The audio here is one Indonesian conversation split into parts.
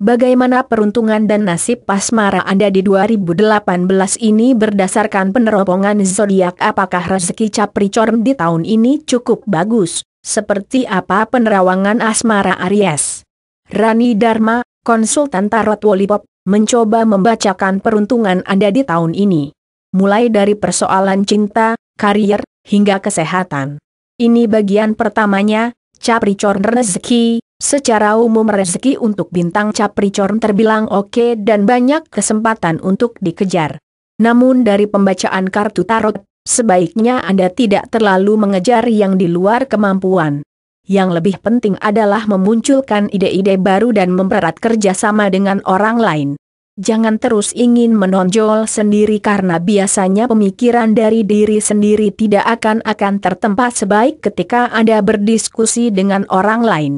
Bagaimana peruntungan dan nasib asmara Anda di 2018 ini berdasarkan peneropongan zodiak? Apakah rezeki Capricorn di tahun ini cukup bagus? Seperti apa penerawangan asmara Aries? Rani Dharma, konsultan tarot Wolipop, mencoba membacakan peruntungan Anda di tahun ini. Mulai dari persoalan cinta, karier, hingga kesehatan. Ini bagian pertamanya, Capricorn rezeki, Secara umum rezeki untuk bintang Capricorn terbilang oke dan banyak kesempatan untuk dikejar. Namun dari pembacaan kartu tarot, sebaiknya Anda tidak terlalu mengejar yang di luar kemampuan. Yang lebih penting adalah memunculkan ide-ide baru dan mempererat kerjasama dengan orang lain. Jangan terus ingin menonjol sendiri karena biasanya pemikiran dari diri sendiri tidak akan akan tertempat sebaik ketika Anda berdiskusi dengan orang lain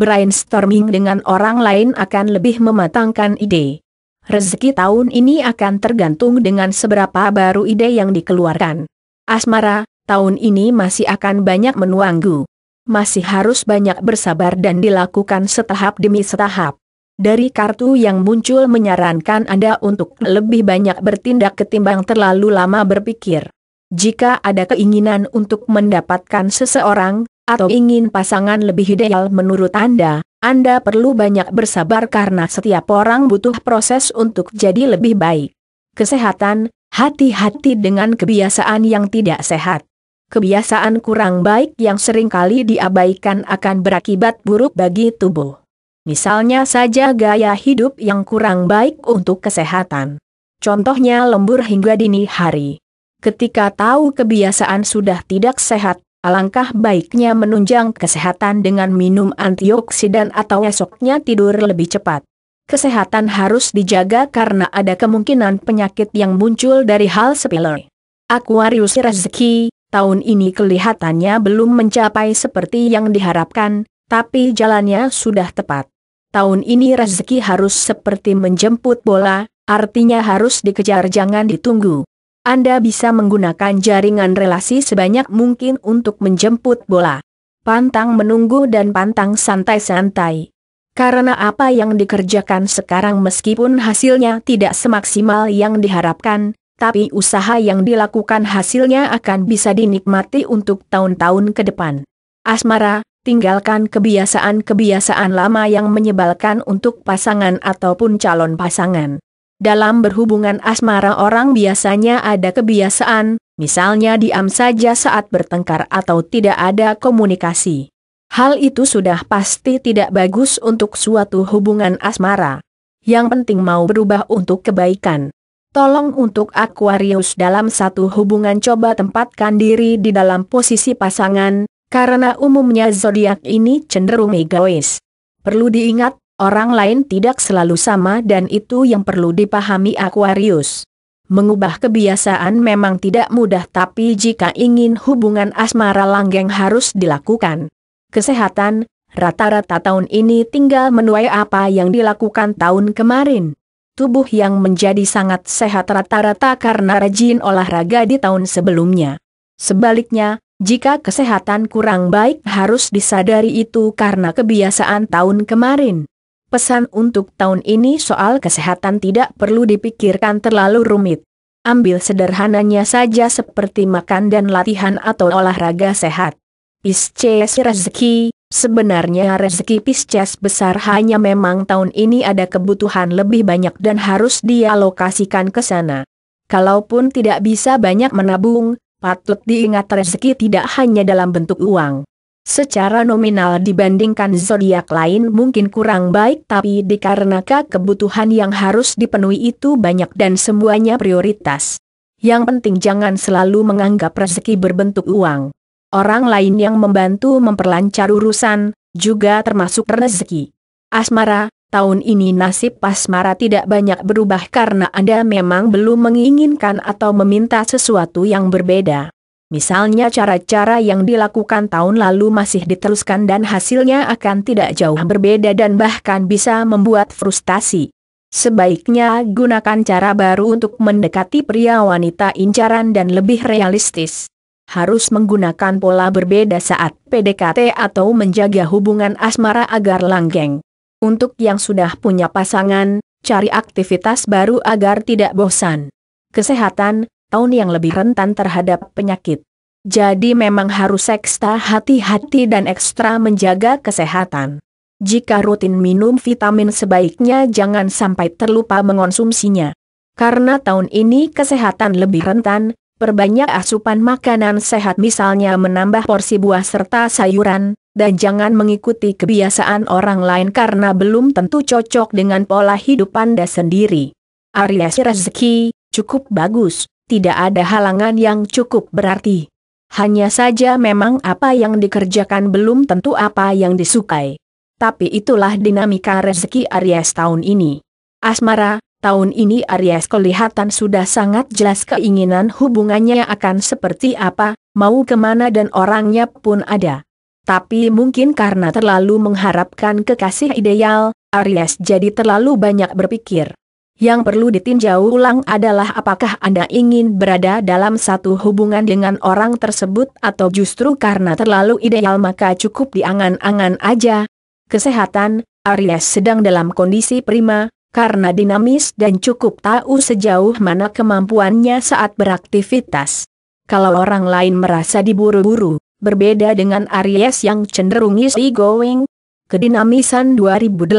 brainstorming dengan orang lain akan lebih mematangkan ide. Rezeki tahun ini akan tergantung dengan seberapa baru ide yang dikeluarkan. Asmara, tahun ini masih akan banyak menuanggu. Masih harus banyak bersabar dan dilakukan setahap demi setahap. Dari kartu yang muncul menyarankan Anda untuk lebih banyak bertindak ketimbang terlalu lama berpikir. Jika ada keinginan untuk mendapatkan seseorang, atau ingin pasangan lebih ideal menurut Anda, Anda perlu banyak bersabar karena setiap orang butuh proses untuk jadi lebih baik. Kesehatan, hati-hati dengan kebiasaan yang tidak sehat. Kebiasaan kurang baik yang seringkali diabaikan akan berakibat buruk bagi tubuh. Misalnya saja gaya hidup yang kurang baik untuk kesehatan. Contohnya lembur hingga dini hari. Ketika tahu kebiasaan sudah tidak sehat, Alangkah baiknya menunjang kesehatan dengan minum antioksidan atau esoknya tidur lebih cepat. Kesehatan harus dijaga karena ada kemungkinan penyakit yang muncul dari hal sepele. Aquarius rezeki, tahun ini kelihatannya belum mencapai seperti yang diharapkan, tapi jalannya sudah tepat. Tahun ini rezeki harus seperti menjemput bola, artinya harus dikejar jangan ditunggu. Anda bisa menggunakan jaringan relasi sebanyak mungkin untuk menjemput bola. Pantang menunggu dan pantang santai-santai. Karena apa yang dikerjakan sekarang meskipun hasilnya tidak semaksimal yang diharapkan, tapi usaha yang dilakukan hasilnya akan bisa dinikmati untuk tahun-tahun ke depan. Asmara, tinggalkan kebiasaan-kebiasaan lama yang menyebalkan untuk pasangan ataupun calon pasangan. Dalam berhubungan asmara orang biasanya ada kebiasaan, misalnya diam saja saat bertengkar atau tidak ada komunikasi. Hal itu sudah pasti tidak bagus untuk suatu hubungan asmara. Yang penting mau berubah untuk kebaikan. Tolong untuk Aquarius dalam satu hubungan coba tempatkan diri di dalam posisi pasangan, karena umumnya zodiak ini cenderung egois. Perlu diingat Orang lain tidak selalu sama dan itu yang perlu dipahami Aquarius. Mengubah kebiasaan memang tidak mudah tapi jika ingin hubungan asmara langgeng harus dilakukan. Kesehatan, rata-rata tahun ini tinggal menuai apa yang dilakukan tahun kemarin. Tubuh yang menjadi sangat sehat rata-rata karena rajin olahraga di tahun sebelumnya. Sebaliknya, jika kesehatan kurang baik harus disadari itu karena kebiasaan tahun kemarin. Pesan untuk tahun ini soal kesehatan tidak perlu dipikirkan terlalu rumit. Ambil sederhananya saja seperti makan dan latihan atau olahraga sehat. Pisces rezeki, sebenarnya rezeki Pisces besar hanya memang tahun ini ada kebutuhan lebih banyak dan harus dialokasikan ke sana. Kalaupun tidak bisa banyak menabung, patut diingat rezeki tidak hanya dalam bentuk uang. Secara nominal dibandingkan zodiak lain mungkin kurang baik tapi dikarenakan kebutuhan yang harus dipenuhi itu banyak dan semuanya prioritas. Yang penting jangan selalu menganggap rezeki berbentuk uang. Orang lain yang membantu memperlancar urusan, juga termasuk rezeki. Asmara, tahun ini nasib asmara tidak banyak berubah karena Anda memang belum menginginkan atau meminta sesuatu yang berbeda. Misalnya cara-cara yang dilakukan tahun lalu masih diteruskan dan hasilnya akan tidak jauh berbeda dan bahkan bisa membuat frustasi. Sebaiknya gunakan cara baru untuk mendekati pria wanita incaran dan lebih realistis. Harus menggunakan pola berbeda saat PDKT atau menjaga hubungan asmara agar langgeng. Untuk yang sudah punya pasangan, cari aktivitas baru agar tidak bosan. Kesehatan, tahun yang lebih rentan terhadap penyakit. Jadi memang harus ekstra hati-hati dan ekstra menjaga kesehatan. Jika rutin minum vitamin sebaiknya jangan sampai terlupa mengonsumsinya. Karena tahun ini kesehatan lebih rentan, perbanyak asupan makanan sehat misalnya menambah porsi buah serta sayuran, dan jangan mengikuti kebiasaan orang lain karena belum tentu cocok dengan pola hidup Anda sendiri. Aries rezeki, cukup bagus tidak ada halangan yang cukup berarti. Hanya saja memang apa yang dikerjakan belum tentu apa yang disukai. Tapi itulah dinamika rezeki Aries tahun ini. Asmara, tahun ini Aries kelihatan sudah sangat jelas keinginan hubungannya akan seperti apa, mau kemana dan orangnya pun ada. Tapi mungkin karena terlalu mengharapkan kekasih ideal, Aries jadi terlalu banyak berpikir. Yang perlu ditinjau ulang adalah apakah Anda ingin berada dalam satu hubungan dengan orang tersebut atau justru karena terlalu ideal maka cukup diangan-angan aja. Kesehatan, Aries sedang dalam kondisi prima, karena dinamis dan cukup tahu sejauh mana kemampuannya saat beraktivitas. Kalau orang lain merasa diburu-buru, berbeda dengan Aries yang cenderung easy going, Kedinamisan 2018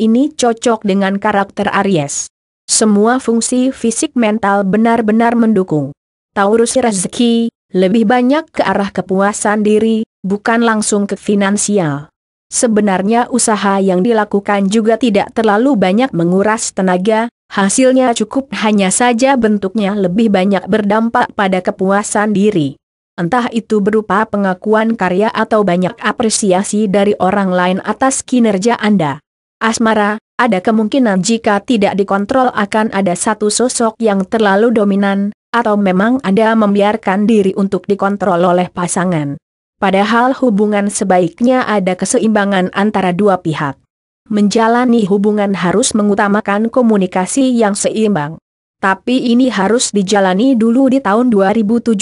ini cocok dengan karakter Aries. Semua fungsi fisik mental benar-benar mendukung. Taurus rezeki, lebih banyak ke arah kepuasan diri, bukan langsung ke finansial. Sebenarnya usaha yang dilakukan juga tidak terlalu banyak menguras tenaga, hasilnya cukup hanya saja bentuknya lebih banyak berdampak pada kepuasan diri. Entah itu berupa pengakuan karya atau banyak apresiasi dari orang lain atas kinerja Anda. Asmara, ada kemungkinan jika tidak dikontrol akan ada satu sosok yang terlalu dominan, atau memang Anda membiarkan diri untuk dikontrol oleh pasangan. Padahal hubungan sebaiknya ada keseimbangan antara dua pihak. Menjalani hubungan harus mengutamakan komunikasi yang seimbang. Tapi ini harus dijalani dulu di tahun 2017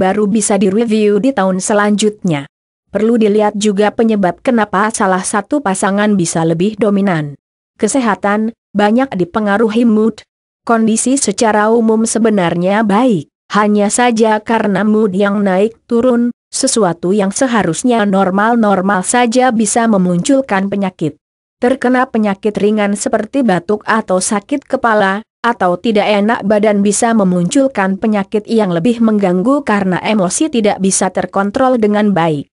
baru bisa direview di tahun selanjutnya. Perlu dilihat juga penyebab kenapa salah satu pasangan bisa lebih dominan. Kesehatan, banyak dipengaruhi mood. Kondisi secara umum sebenarnya baik, hanya saja karena mood yang naik turun, sesuatu yang seharusnya normal-normal saja bisa memunculkan penyakit. Terkena penyakit ringan seperti batuk atau sakit kepala, atau tidak enak badan bisa memunculkan penyakit yang lebih mengganggu karena emosi tidak bisa terkontrol dengan baik.